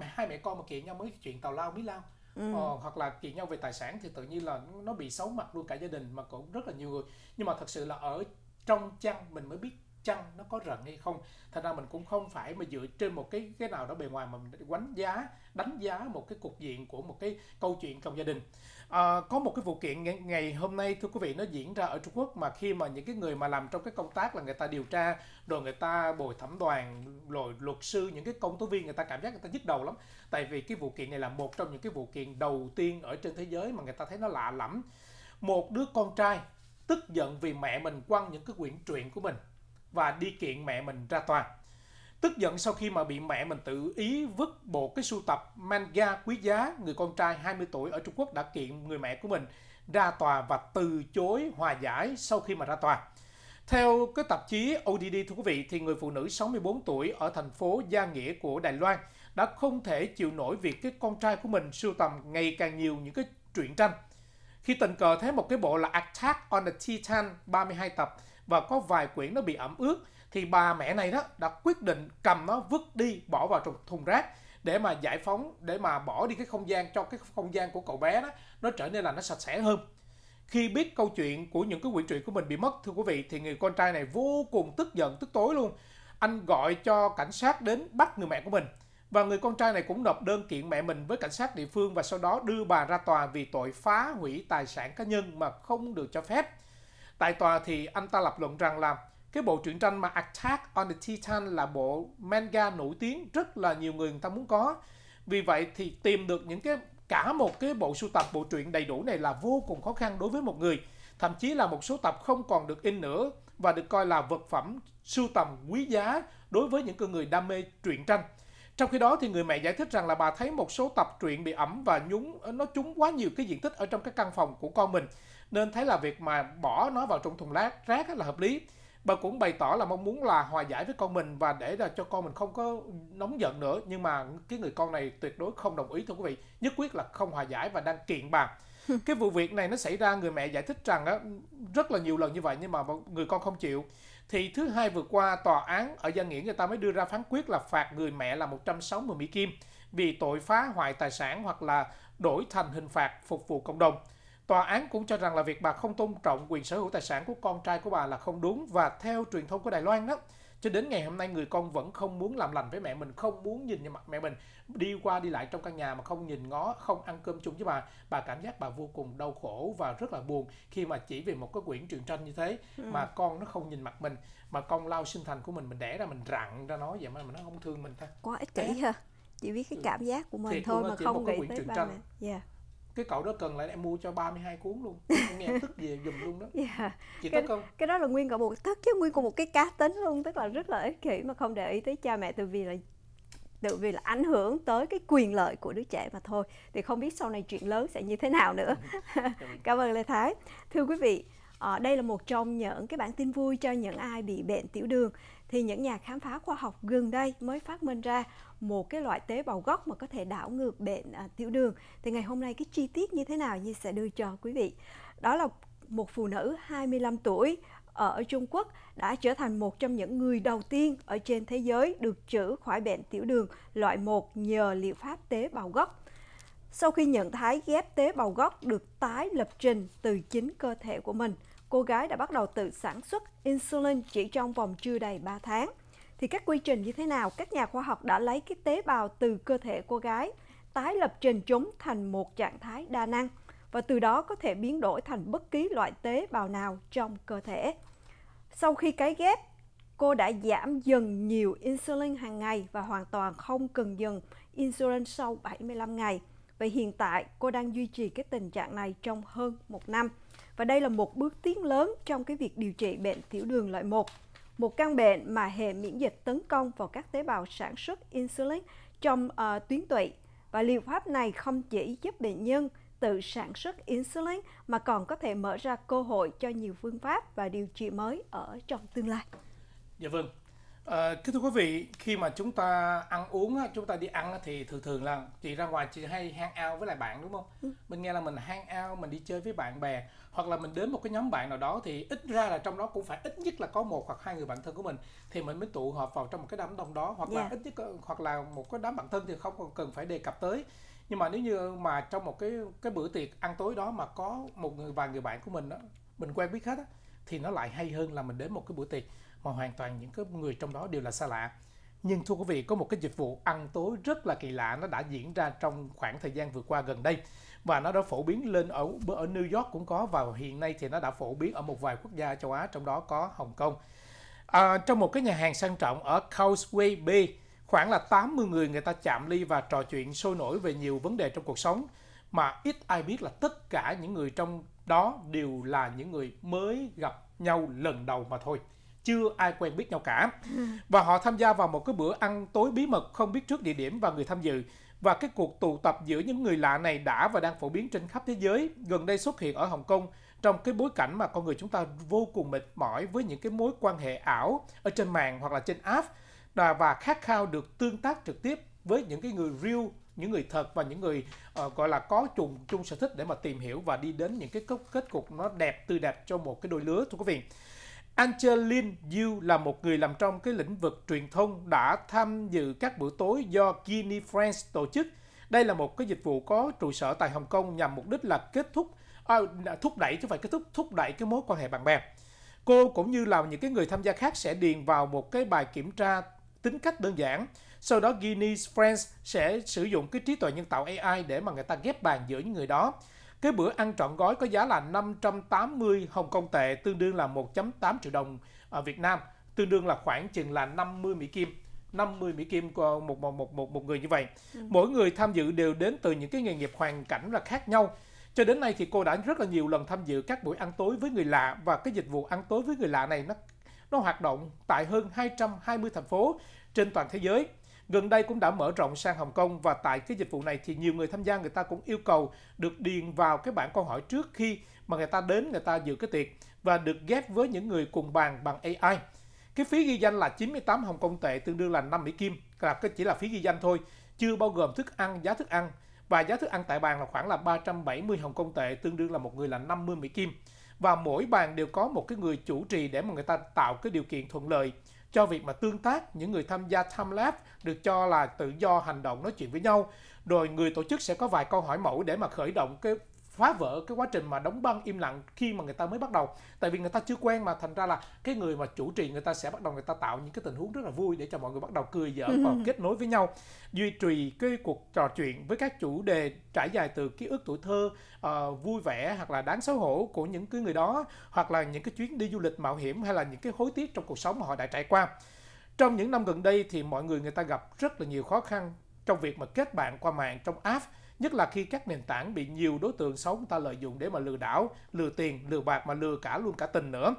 hai mẹ con mà kiện nhau mấy chuyện tào lao mí lao ừ. ờ, hoặc là kiện nhau về tài sản thì tự nhiên là nó bị xấu mặt luôn cả gia đình mà cũng rất là nhiều người nhưng mà thật sự là ở trong chăn mình mới biết chăng nó có rận hay không thành ra mình cũng không phải mà dựa trên một cái cái nào đó bề ngoài mà mình đánh giá đánh giá một cái cục diện của một cái câu chuyện trong gia đình à, có một cái vụ kiện ngày, ngày hôm nay thưa quý vị nó diễn ra ở Trung Quốc mà khi mà những cái người mà làm trong cái công tác là người ta điều tra rồi người ta bồi thẩm đoàn rồi luật sư những cái công tố viên người ta cảm giác người ta nhức đầu lắm tại vì cái vụ kiện này là một trong những cái vụ kiện đầu tiên ở trên thế giới mà người ta thấy nó lạ lẫm một đứa con trai tức giận vì mẹ mình quăng những cái quyển truyện của mình và đi kiện mẹ mình ra tòa. Tức giận sau khi mà bị mẹ mình tự ý vứt bộ cái sưu tập manga quý giá, người con trai 20 tuổi ở Trung Quốc đã kiện người mẹ của mình ra tòa và từ chối hòa giải sau khi mà ra tòa. Theo cái tạp chí ODD thưa quý vị thì người phụ nữ 64 tuổi ở thành phố Gia Nghĩa của Đài Loan đã không thể chịu nổi việc cái con trai của mình sưu tầm ngày càng nhiều những cái truyện tranh. Khi tình cờ thấy một cái bộ là Attack on the Titan 32 tập và có vài quyển nó bị ẩm ướt thì bà mẹ này đó đã quyết định cầm nó vứt đi bỏ vào trong thùng rác để mà giải phóng để mà bỏ đi cái không gian cho cái không gian của cậu bé đó nó trở nên là nó sạch sẽ hơn khi biết câu chuyện của những cái quyển truyện của mình bị mất thưa quý vị thì người con trai này vô cùng tức giận tức tối luôn anh gọi cho cảnh sát đến bắt người mẹ của mình và người con trai này cũng nộp đơn kiện mẹ mình với cảnh sát địa phương và sau đó đưa bà ra tòa vì tội phá hủy tài sản cá nhân mà không được cho phép Tại tòa thì anh ta lập luận rằng là cái bộ truyện tranh mà Attack on the Titan là bộ manga nổi tiếng rất là nhiều người người ta muốn có. Vì vậy thì tìm được những cái cả một cái bộ sưu tập bộ truyện đầy đủ này là vô cùng khó khăn đối với một người. Thậm chí là một số tập không còn được in nữa và được coi là vật phẩm sưu tầm quý giá đối với những người đam mê truyện tranh. Trong khi đó thì người mẹ giải thích rằng là bà thấy một số tập truyện bị ẩm và nhúng nó trúng quá nhiều cái diện tích ở trong cái căn phòng của con mình nên thấy là việc mà bỏ nó vào trong thùng rác rác là hợp lý bà cũng bày tỏ là mong muốn là hòa giải với con mình và để là cho con mình không có nóng giận nữa nhưng mà cái người con này tuyệt đối không đồng ý thưa quý vị nhất quyết là không hòa giải và đang kiện bà cái vụ việc này nó xảy ra người mẹ giải thích rằng rất là nhiều lần như vậy nhưng mà người con không chịu thì thứ hai vừa qua tòa án ở Gia Nghĩa người ta mới đưa ra phán quyết là phạt người mẹ là 160 Mỹ Kim vì tội phá hoại tài sản hoặc là đổi thành hình phạt phục vụ cộng đồng. Tòa án cũng cho rằng là việc bà không tôn trọng quyền sở hữu tài sản của con trai của bà là không đúng và theo truyền thông của Đài Loan đó, cho đến ngày hôm nay người con vẫn không muốn làm lành với mẹ mình, không muốn nhìn vào mặt mẹ mình, đi qua đi lại trong căn nhà mà không nhìn ngó, không ăn cơm chung với bà. Bà cảm giác bà vô cùng đau khổ và rất là buồn khi mà chỉ vì một cái quyển truyện tranh như thế ừ. mà con nó không nhìn mặt mình, mà con lao sinh thành của mình mình đẻ ra mình rặn ra nó vậy mà nó không thương mình ta. Quá ích kỷ ha. Chỉ biết cái ừ. cảm giác của mình Thiệt thôi mà không nghĩ tới ba mẹ. Yeah dạ cái cậu đó cần lại em mua cho 32 cuốn luôn nghe em thức về dùm luôn đó yeah. Dạ. chị cái, tức không cái đó là nguyên cả một thức chứ nguyên của một cái cá tính luôn tức là rất là ích kỷ mà không để ý tới cha mẹ từ vì là tự vì là ảnh hưởng tới cái quyền lợi của đứa trẻ mà thôi thì không biết sau này chuyện lớn sẽ như thế nào nữa cảm ơn lê thái thưa quý vị ờ, đây là một trong những cái bản tin vui cho những ai bị bệnh tiểu đường thì những nhà khám phá khoa học gần đây mới phát minh ra một cái loại tế bào gốc mà có thể đảo ngược bệnh à, tiểu đường. Thì ngày hôm nay cái chi tiết như thế nào như sẽ đưa cho quý vị. Đó là một phụ nữ 25 tuổi ở Trung Quốc đã trở thành một trong những người đầu tiên ở trên thế giới được chữa khỏi bệnh tiểu đường loại 1 nhờ liệu pháp tế bào gốc. Sau khi nhận thái ghép tế bào gốc được tái lập trình từ chính cơ thể của mình – cô gái đã bắt đầu tự sản xuất insulin chỉ trong vòng chưa đầy 3 tháng. Thì các quy trình như thế nào? Các nhà khoa học đã lấy cái tế bào từ cơ thể cô gái, tái lập trình chúng thành một trạng thái đa năng và từ đó có thể biến đổi thành bất kỳ loại tế bào nào trong cơ thể. Sau khi cấy ghép, cô đã giảm dần nhiều insulin hàng ngày và hoàn toàn không cần dừng insulin sau 75 ngày. Vậy hiện tại cô đang duy trì cái tình trạng này trong hơn một năm và đây là một bước tiến lớn trong cái việc điều trị bệnh tiểu đường loại 1, một căn bệnh mà hệ miễn dịch tấn công vào các tế bào sản xuất insulin trong uh, tuyến tụy. Và liệu pháp này không chỉ giúp bệnh nhân tự sản xuất insulin mà còn có thể mở ra cơ hội cho nhiều phương pháp và điều trị mới ở trong tương lai. Dạ vâng, À, kính thưa quý vị, khi mà chúng ta ăn uống, chúng ta đi ăn thì thường thường là chị ra ngoài chị hay hang out với lại bạn đúng không? Ừ. Mình nghe là mình hang out, mình đi chơi với bạn bè hoặc là mình đến một cái nhóm bạn nào đó thì ít ra là trong đó cũng phải ít nhất là có một hoặc hai người bạn thân của mình thì mình mới tụ họp vào trong một cái đám đông đó hoặc yeah. là ít nhất hoặc là một cái đám bạn thân thì không cần phải đề cập tới nhưng mà nếu như mà trong một cái cái bữa tiệc ăn tối đó mà có một người vài người bạn của mình đó mình quen biết hết á, thì nó lại hay hơn là mình đến một cái bữa tiệc mà hoàn toàn những cái người trong đó đều là xa lạ nhưng thưa quý vị có một cái dịch vụ ăn tối rất là kỳ lạ nó đã diễn ra trong khoảng thời gian vừa qua gần đây và nó đã phổ biến lên ở ở New York cũng có và hiện nay thì nó đã phổ biến ở một vài quốc gia châu Á trong đó có Hồng Kông à, trong một cái nhà hàng sang trọng ở Causeway Bay khoảng là 80 người người ta chạm ly và trò chuyện sôi nổi về nhiều vấn đề trong cuộc sống mà ít ai biết là tất cả những người trong đó đều là những người mới gặp nhau lần đầu mà thôi chưa ai quen biết nhau cả ừ. và họ tham gia vào một cái bữa ăn tối bí mật không biết trước địa điểm và người tham dự và cái cuộc tụ tập giữa những người lạ này đã và đang phổ biến trên khắp thế giới gần đây xuất hiện ở Hồng Kông trong cái bối cảnh mà con người chúng ta vô cùng mệt mỏi với những cái mối quan hệ ảo ở trên mạng hoặc là trên app và khát khao được tương tác trực tiếp với những cái người real những người thật và những người uh, gọi là có chung chung sở thích để mà tìm hiểu và đi đến những cái kết cục nó đẹp tươi đẹp cho một cái đôi lứa thưa quý vị Angeline Yu là một người làm trong cái lĩnh vực truyền thông đã tham dự các bữa tối do Guinea Friends tổ chức. Đây là một cái dịch vụ có trụ sở tại Hồng Kông nhằm mục đích là kết thúc à, thúc đẩy chứ phải kết thúc thúc đẩy cái mối quan hệ bạn bè. Cô cũng như là những cái người tham gia khác sẽ điền vào một cái bài kiểm tra tính cách đơn giản. Sau đó Guinness Friends sẽ sử dụng cái trí tuệ nhân tạo AI để mà người ta ghép bàn giữa những người đó. Cái bữa ăn trọn gói có giá là 580 Hồng Kông tệ, tương đương là 1.8 triệu đồng ở Việt Nam, tương đương là khoảng chừng là 50 Mỹ Kim. 50 Mỹ Kim một, một, một, một, một người như vậy. Ừ. Mỗi người tham dự đều đến từ những cái nghề nghiệp hoàn cảnh là khác nhau. Cho đến nay thì cô đã rất là nhiều lần tham dự các buổi ăn tối với người lạ và cái dịch vụ ăn tối với người lạ này nó nó hoạt động tại hơn 220 thành phố trên toàn thế giới. Gần đây cũng đã mở rộng sang Hồng Kông và tại cái dịch vụ này thì nhiều người tham gia người ta cũng yêu cầu được điền vào cái bản câu hỏi trước khi mà người ta đến người ta dự cái tiệc và được ghép với những người cùng bàn bằng AI. Cái phí ghi danh là 98 Hồng Kông tệ tương đương là 5 Mỹ Kim, là cái chỉ là phí ghi danh thôi, chưa bao gồm thức ăn, giá thức ăn và giá thức ăn tại bàn là khoảng là 370 Hồng Kông tệ tương đương là một người là 50 Mỹ Kim và mỗi bàn đều có một cái người chủ trì để mà người ta tạo cái điều kiện thuận lợi cho việc mà tương tác những người tham gia time lab được cho là tự do hành động nói chuyện với nhau rồi người tổ chức sẽ có vài câu hỏi mẫu để mà khởi động cái phá vỡ cái quá trình mà đóng băng im lặng khi mà người ta mới bắt đầu tại vì người ta chưa quen mà thành ra là cái người mà chủ trì người ta sẽ bắt đầu người ta tạo những cái tình huống rất là vui để cho mọi người bắt đầu cười giỡn và ừ. kết nối với nhau duy trì cái cuộc trò chuyện với các chủ đề trải dài từ ký ức tuổi thơ uh, vui vẻ hoặc là đáng xấu hổ của những cái người đó hoặc là những cái chuyến đi du lịch mạo hiểm hay là những cái hối tiếc trong cuộc sống mà họ đã trải qua trong những năm gần đây thì mọi người người ta gặp rất là nhiều khó khăn trong việc mà kết bạn qua mạng trong app, nhất là khi các nền tảng bị nhiều đối tượng xấu người ta lợi dụng để mà lừa đảo, lừa tiền, lừa bạc mà lừa cả luôn cả tình nữa.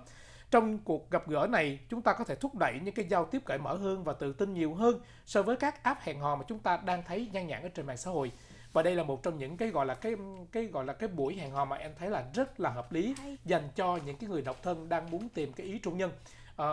Trong cuộc gặp gỡ này, chúng ta có thể thúc đẩy những cái giao tiếp cởi mở hơn và tự tin nhiều hơn so với các app hẹn hò mà chúng ta đang thấy nhan nhản ở trên mạng xã hội. Và đây là một trong những cái gọi là cái cái gọi là cái buổi hẹn hò mà em thấy là rất là hợp lý dành cho những cái người độc thân đang muốn tìm cái ý trung nhân. À,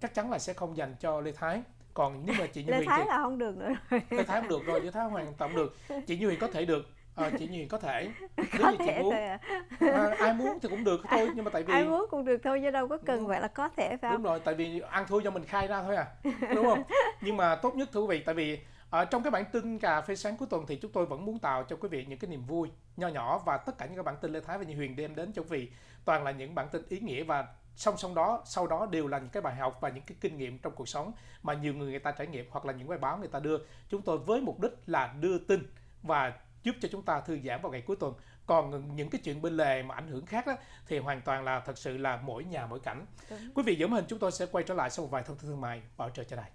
chắc chắn là sẽ không dành cho Lê Thái còn nhưng mà chị như Lê Huyền Thái thì... là không được nữa rồi Lê Thái không được rồi Lê Thái hoàn toàn được chị Như Huyền có thể được à, chị Như Huyền có thể Nếu như chị muốn à. à, ai muốn thì cũng được à, thôi nhưng mà tại vì ai muốn cũng được thôi chứ đâu có cần phải là có thể phải không đúng rồi tại vì ăn thua do mình khai ra thôi à đúng không nhưng mà tốt nhất thưa quý vị tại vì ở ờ, trong cái bản tin cà phê sáng cuối tuần thì chúng tôi vẫn muốn tạo cho quý vị những cái niềm vui nho nhỏ và tất cả những cái bản tin Lê Thái và Như Huyền đem đến cho quý vị toàn là những bản tin ý nghĩa và song song đó sau đó đều là những cái bài học và những cái kinh nghiệm trong cuộc sống mà nhiều người người ta trải nghiệm hoặc là những bài báo người ta đưa chúng tôi với mục đích là đưa tin và giúp cho chúng ta thư giãn vào ngày cuối tuần còn những cái chuyện bên lề mà ảnh hưởng khác đó, thì hoàn toàn là thật sự là mỗi nhà mỗi cảnh Đúng. quý vị dưỡng hình chúng tôi sẽ quay trở lại sau một vài thông tin thương mại bảo trợ cho đài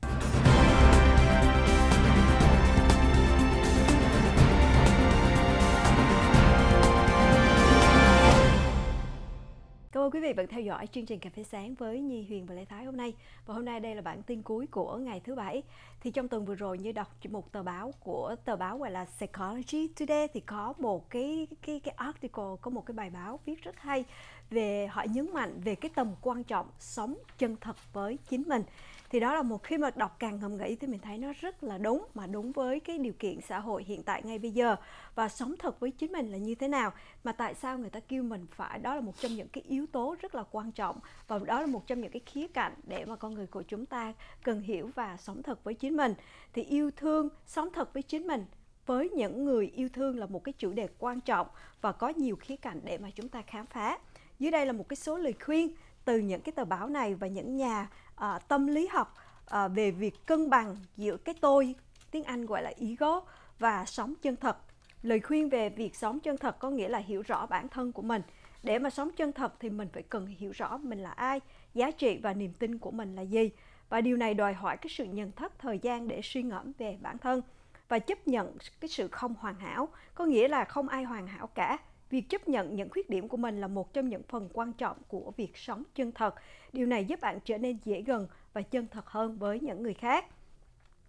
quý vị vẫn theo dõi chương trình Cà phê sáng với Nhi Huyền và Lê Thái hôm nay. Và hôm nay đây là bản tin cuối của ngày thứ bảy. Thì trong tuần vừa rồi như đọc một tờ báo của tờ báo gọi là Psychology Today thì có một cái cái cái article có một cái bài báo viết rất hay về họ nhấn mạnh về cái tầm quan trọng sống chân thật với chính mình thì đó là một khi mà đọc càng ngầm nghĩ thì mình thấy nó rất là đúng mà đúng với cái điều kiện xã hội hiện tại ngay bây giờ và sống thật với chính mình là như thế nào mà tại sao người ta kêu mình phải đó là một trong những cái yếu tố rất là quan trọng và đó là một trong những cái khía cạnh để mà con người của chúng ta cần hiểu và sống thật với chính mình thì yêu thương sống thật với chính mình với những người yêu thương là một cái chủ đề quan trọng và có nhiều khía cạnh để mà chúng ta khám phá. Dưới đây là một cái số lời khuyên từ những cái tờ báo này và những nhà à, tâm lý học à, về việc cân bằng giữa cái tôi tiếng Anh gọi là ego và sống chân thật. Lời khuyên về việc sống chân thật có nghĩa là hiểu rõ bản thân của mình. Để mà sống chân thật thì mình phải cần hiểu rõ mình là ai, giá trị và niềm tin của mình là gì. Và điều này đòi hỏi cái sự nhận thức thời gian để suy ngẫm về bản thân và chấp nhận cái sự không hoàn hảo, có nghĩa là không ai hoàn hảo cả Việc chấp nhận những khuyết điểm của mình là một trong những phần quan trọng của việc sống chân thật. Điều này giúp bạn trở nên dễ gần và chân thật hơn với những người khác.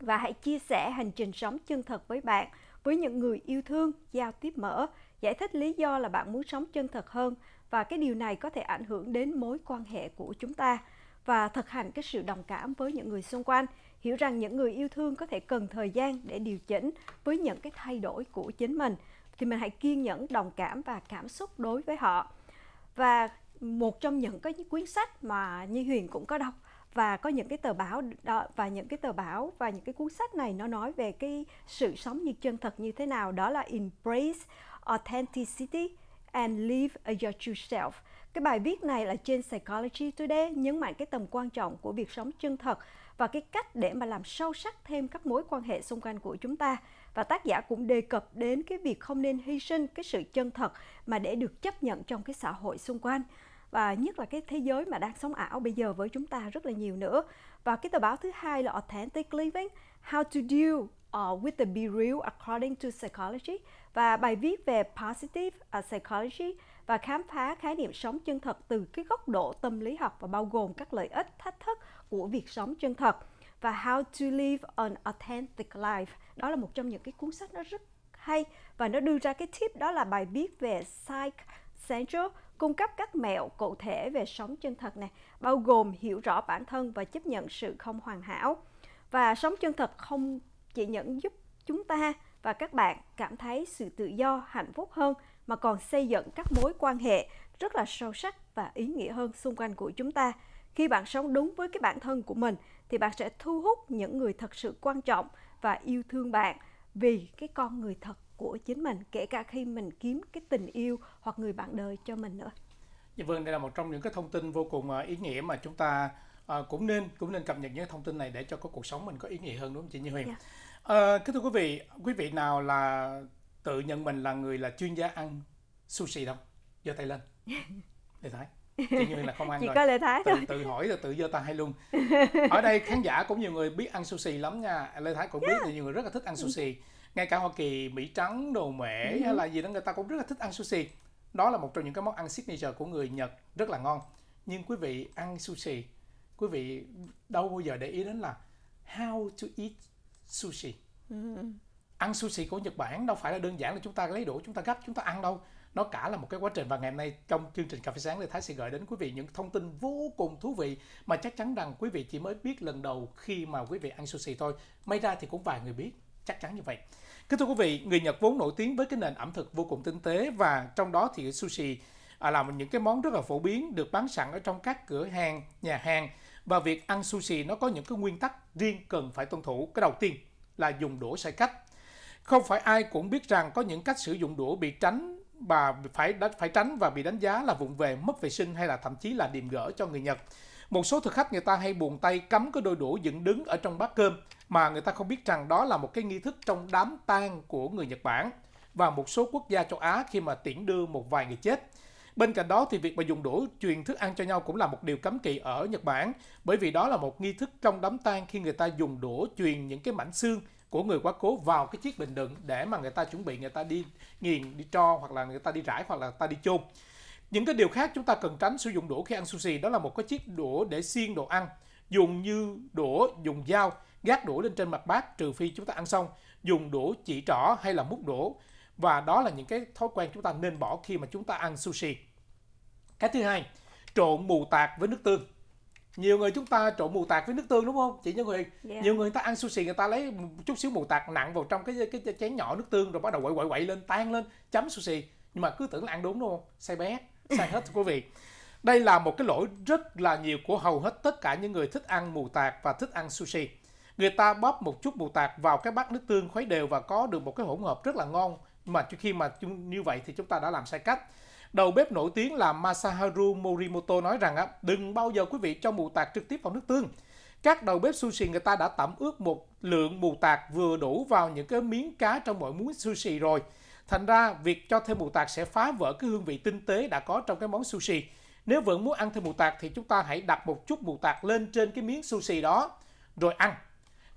Và hãy chia sẻ hành trình sống chân thật với bạn, với những người yêu thương, giao tiếp mở, giải thích lý do là bạn muốn sống chân thật hơn và cái điều này có thể ảnh hưởng đến mối quan hệ của chúng ta và thực hành cái sự đồng cảm với những người xung quanh hiểu rằng những người yêu thương có thể cần thời gian để điều chỉnh với những cái thay đổi của chính mình thì mình hãy kiên nhẫn đồng cảm và cảm xúc đối với họ và một trong những cái cuốn sách mà Nhi Huyền cũng có đọc và có những cái tờ báo đó, và những cái tờ báo và những cái cuốn sách này nó nói về cái sự sống như chân thật như thế nào đó là embrace authenticity and live as your true self. Cái bài viết này là trên Psychology Today nhấn mạnh cái tầm quan trọng của việc sống chân thật và cái cách để mà làm sâu sắc thêm các mối quan hệ xung quanh của chúng ta và tác giả cũng đề cập đến cái việc không nên hy sinh cái sự chân thật mà để được chấp nhận trong cái xã hội xung quanh và nhất là cái thế giới mà đang sống ảo bây giờ với chúng ta rất là nhiều nữa và cái tờ báo thứ hai là Authentic Living How to Deal uh, with the Be Real According to Psychology và bài viết về Positive ờ, Psychology và khám phá khái niệm sống chân thật từ cái góc độ tâm lý học và bao gồm các lợi ích, thách thức của việc sống chân thật và How to Live an Authentic Life. Đó là một trong những cái cuốn sách nó rất hay và nó đưa ra cái tip đó là bài viết về Psych Central cung cấp các mẹo cụ thể về sống chân thật này, bao gồm hiểu rõ bản thân và chấp nhận sự không hoàn hảo. Và sống chân thật không chỉ những giúp chúng ta và các bạn cảm thấy sự tự do, hạnh phúc hơn mà còn xây dựng các mối quan hệ rất là sâu sắc và ý nghĩa hơn xung quanh của chúng ta. Khi bạn sống đúng với cái bản thân của mình thì bạn sẽ thu hút những người thật sự quan trọng và yêu thương bạn vì cái con người thật của chính mình kể cả khi mình kiếm cái tình yêu hoặc người bạn đời cho mình nữa. Dạ vâng, đây là một trong những cái thông tin vô cùng ờ, ý nghĩa mà chúng ta ờ, cũng nên cũng nên cập nhật những thông tin này để cho có cuộc sống mình có ý nghĩa hơn đúng không chị Như Huyền? Dạ. À, kính thưa quý vị, quý vị nào là tự nhận mình là người là chuyên gia ăn sushi không? Giơ tay lên. Để thấy chị Như là không ăn chị rồi. có lệ thái tự tự hỏi rồi tự giơ tay luôn ở đây khán giả cũng nhiều người biết ăn sushi lắm nha lê thái cũng biết yeah. nhiều người rất là thích ăn sushi ngay cả hoa kỳ mỹ trắng đồ mễ ừ. Mm-hmm. hay là gì đó người ta cũng rất là thích ăn sushi đó là một trong những cái món ăn signature của người nhật rất là ngon nhưng quý vị ăn sushi quý vị đâu bao giờ để ý đến là how to eat sushi ừ. ăn sushi của nhật bản đâu phải là đơn giản là chúng ta lấy đũa chúng ta gắp chúng ta ăn đâu nó cả là một cái quá trình và ngày hôm nay trong chương trình cà phê sáng thì thái sẽ gửi đến quý vị những thông tin vô cùng thú vị mà chắc chắn rằng quý vị chỉ mới biết lần đầu khi mà quý vị ăn sushi thôi may ra thì cũng vài người biết chắc chắn như vậy kính thưa quý vị người nhật vốn nổi tiếng với cái nền ẩm thực vô cùng tinh tế và trong đó thì sushi à, là những cái món rất là phổ biến được bán sẵn ở trong các cửa hàng nhà hàng và việc ăn sushi nó có những cái nguyên tắc riêng cần phải tuân thủ cái đầu tiên là dùng đũa sai cách không phải ai cũng biết rằng có những cách sử dụng đũa bị tránh bà phải phải tránh và bị đánh giá là vụng về, mất vệ sinh hay là thậm chí là điềm gỡ cho người Nhật. Một số thực khách người ta hay buồn tay cắm cái đôi đũa dựng đứng ở trong bát cơm mà người ta không biết rằng đó là một cái nghi thức trong đám tang của người Nhật Bản và một số quốc gia châu Á khi mà tiễn đưa một vài người chết. Bên cạnh đó thì việc mà dùng đũa truyền thức ăn cho nhau cũng là một điều cấm kỵ ở Nhật Bản bởi vì đó là một nghi thức trong đám tang khi người ta dùng đũa truyền những cái mảnh xương của người quá cố vào cái chiếc bình đựng để mà người ta chuẩn bị người ta đi nghiền đi cho hoặc là người ta đi rải hoặc là người ta đi chôn những cái điều khác chúng ta cần tránh sử dụng đũa khi ăn sushi đó là một cái chiếc đũa để xiên đồ ăn dùng như đũa dùng dao gác đũa lên trên mặt bát trừ phi chúng ta ăn xong dùng đũa chỉ trỏ hay là múc đũa và đó là những cái thói quen chúng ta nên bỏ khi mà chúng ta ăn sushi cái thứ hai trộn mù tạt với nước tương nhiều người chúng ta trộn mù tạt với nước tương đúng không chị Nhân Huyền yeah. Dạ. nhiều người ta ăn sushi người ta lấy một chút xíu mù tạt nặng vào trong cái cái chén nhỏ nước tương rồi bắt đầu quậy quậy quậy lên tan lên chấm sushi nhưng mà cứ tưởng là ăn đúng đúng không sai bé sai hết thưa quý vị đây là một cái lỗi rất là nhiều của hầu hết tất cả những người thích ăn mù tạt và thích ăn sushi người ta bóp một chút mù tạt vào cái bát nước tương khuấy đều và có được một cái hỗn hợp rất là ngon mà khi mà như vậy thì chúng ta đã làm sai cách Đầu bếp nổi tiếng là Masaharu Morimoto nói rằng á đừng bao giờ quý vị cho mù tạt trực tiếp vào nước tương. Các đầu bếp sushi người ta đã tẩm ướp một lượng mù tạt vừa đủ vào những cái miếng cá trong mỗi muối sushi rồi. Thành ra việc cho thêm mù tạt sẽ phá vỡ cái hương vị tinh tế đã có trong cái món sushi. Nếu vẫn muốn ăn thêm mù tạt thì chúng ta hãy đặt một chút mù tạt lên trên cái miếng sushi đó rồi ăn.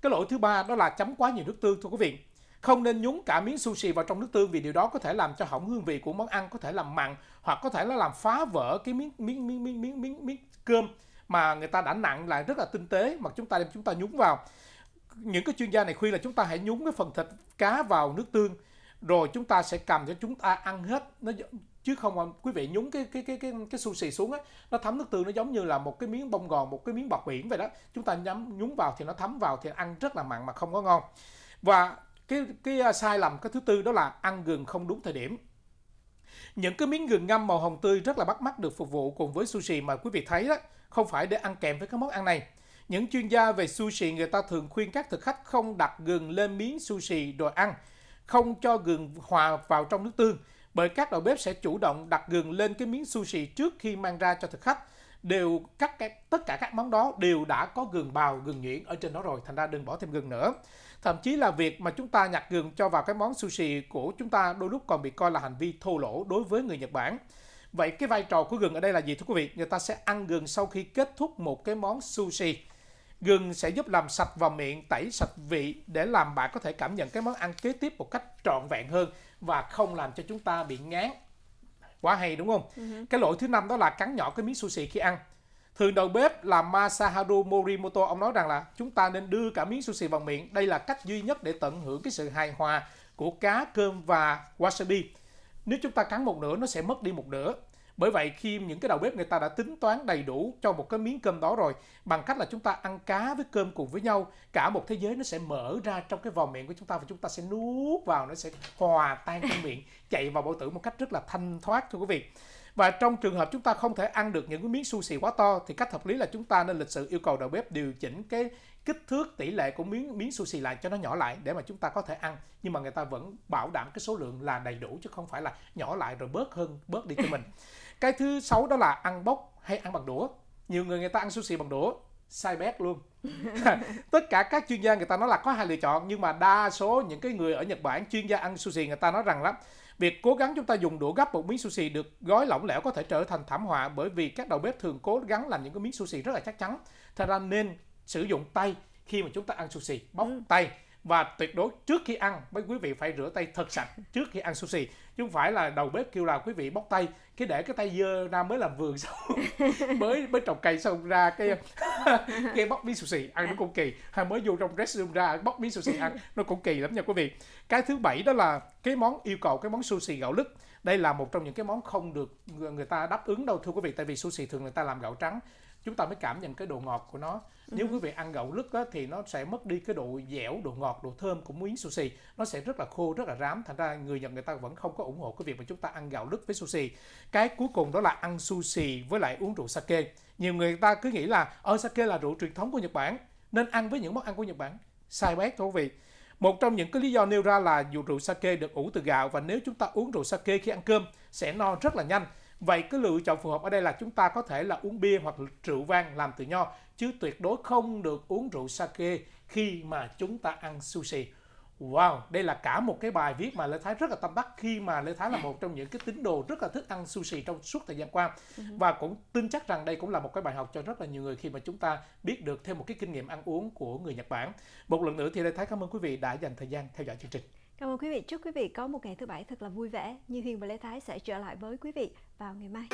Cái lỗi thứ ba đó là chấm quá nhiều nước tương thưa quý vị. Không nên nhúng cả miếng sushi vào trong nước tương vì điều đó có thể làm cho hỏng hương vị của món ăn, có thể làm mặn hoặc có thể là làm phá vỡ cái miếng miếng miếng miếng miếng miếng, miếng cơm mà người ta đã nặng lại rất là tinh tế mà chúng ta đem chúng ta nhúng vào. Những cái chuyên gia này khuyên là chúng ta hãy nhúng cái phần thịt cá vào nước tương rồi chúng ta sẽ cầm cho chúng ta ăn hết nó chứ không quý vị nhúng cái cái cái cái cái sushi xuống á nó thấm nước tương nó giống như là một cái miếng bông gòn một cái miếng bọt biển vậy đó chúng ta nhắm nhúng vào thì nó thấm vào thì ăn rất là mặn mà không có ngon và cái cái à, sai lầm cái thứ tư đó là ăn gừng không đúng thời điểm những cái miếng gừng ngâm màu hồng tươi rất là bắt mắt được phục vụ cùng với sushi mà quý vị thấy đó không phải để ăn kèm với các món ăn này những chuyên gia về sushi người ta thường khuyên các thực khách không đặt gừng lên miếng sushi rồi ăn không cho gừng hòa vào trong nước tương bởi các đầu bếp sẽ chủ động đặt gừng lên cái miếng sushi trước khi mang ra cho thực khách đều các cái tất cả các món đó đều đã có gừng bào gừng nhuyễn ở trên đó rồi thành ra đừng bỏ thêm gừng nữa thậm chí là việc mà chúng ta nhặt gừng cho vào cái món sushi của chúng ta đôi lúc còn bị coi là hành vi thô lỗ đối với người Nhật Bản vậy cái vai trò của gừng ở đây là gì thưa quý vị người ta sẽ ăn gừng sau khi kết thúc một cái món sushi gừng sẽ giúp làm sạch vào miệng tẩy sạch vị để làm bạn có thể cảm nhận cái món ăn kế tiếp một cách trọn vẹn hơn và không làm cho chúng ta bị ngán quá hay đúng không uh-huh. cái lỗi thứ năm đó là cắn nhỏ cái miếng sushi khi ăn thường đầu bếp là Masaharu Morimoto ông nói rằng là chúng ta nên đưa cả miếng sushi vào miệng đây là cách duy nhất để tận hưởng cái sự hài hòa của cá cơm và wasabi nếu chúng ta cắn một nửa nó sẽ mất đi một nửa bởi vậy khi những cái đầu bếp người ta đã tính toán đầy đủ cho một cái miếng cơm đó rồi bằng cách là chúng ta ăn cá với cơm cùng với nhau, cả một thế giới nó sẽ mở ra trong cái vòng miệng của chúng ta và chúng ta sẽ nuốt vào nó sẽ hòa tan trong miệng, chạy vào bao tử một cách rất là thanh thoát thưa quý vị. Và trong trường hợp chúng ta không thể ăn được những cái miếng sushi quá to thì cách hợp lý là chúng ta nên lịch sự yêu cầu đầu bếp điều chỉnh cái kích thước tỷ lệ của miếng miếng sushi lại cho nó nhỏ lại để mà chúng ta có thể ăn nhưng mà người ta vẫn bảo đảm cái số lượng là đầy đủ chứ không phải là nhỏ lại rồi bớt hơn bớt đi cho mình cái thứ sáu đó là ăn bốc hay ăn bằng đũa nhiều người người ta ăn sushi bằng đũa sai bét luôn tất cả các chuyên gia người ta nói là có hai lựa chọn nhưng mà đa số những cái người ở Nhật Bản chuyên gia ăn sushi người ta nói rằng lắm việc cố gắng chúng ta dùng đũa gấp một miếng sushi được gói lỏng lẻo có thể trở thành thảm họa bởi vì các đầu bếp thường cố gắng làm những cái miếng sushi rất là chắc chắn thật ra nên sử dụng tay khi mà chúng ta ăn sushi bóc ừ. tay và tuyệt đối trước khi ăn mấy quý vị phải rửa tay thật sạch trước khi ăn sushi chứ không phải là đầu bếp kêu là quý vị bóc tay cái để cái tay dơ ra mới làm vườn xong mới mới trồng cây xong ra cái cái bóc miếng sushi ăn nó cũng kỳ hay mới vô trong dress room ra bóc miếng sushi ăn nó cũng kỳ lắm nha quý vị cái thứ bảy đó là cái món yêu cầu cái món sushi gạo lứt đây là một trong những cái món không được người ta đáp ứng đâu thưa quý vị tại vì sushi thường người ta làm gạo trắng chúng ta mới cảm nhận cái độ ngọt của nó nếu quý vị ăn gạo lứt á, thì nó sẽ mất đi cái độ dẻo độ ngọt độ thơm của miếng sushi nó sẽ rất là khô rất là rám thành ra người nhật người ta vẫn không có ủng hộ cái việc mà chúng ta ăn gạo lứt với sushi cái cuối cùng đó là ăn sushi với lại uống rượu sake nhiều người ta cứ nghĩ là ở ờ, sake là rượu truyền thống của nhật bản nên ăn với những món ăn của nhật bản sai bét thưa quý vị một trong những cái lý do nêu ra là dù rượu sake được ủ từ gạo và nếu chúng ta uống rượu sake khi ăn cơm sẽ no rất là nhanh Vậy cái lựa chọn phù hợp ở đây là chúng ta có thể là uống bia hoặc rượu vang làm từ nho, chứ tuyệt đối không được uống rượu sake khi mà chúng ta ăn sushi. Wow, đây là cả một cái bài viết mà Lê Thái rất là tâm đắc khi mà Lê Thái là một trong những cái tín đồ rất là thích ăn sushi trong suốt thời gian qua ừ. và cũng tin chắc rằng đây cũng là một cái bài học cho rất là nhiều người khi mà chúng ta biết được thêm một cái kinh nghiệm ăn uống của người Nhật Bản. Một lần nữa thì Lê Thái cảm ơn quý vị đã dành thời gian theo dõi chương trình. Cảm ơn quý vị. Chúc quý vị có một ngày thứ bảy thật là vui vẻ. Như Huyền và Lê Thái sẽ trở lại với quý vị vào ngày mai.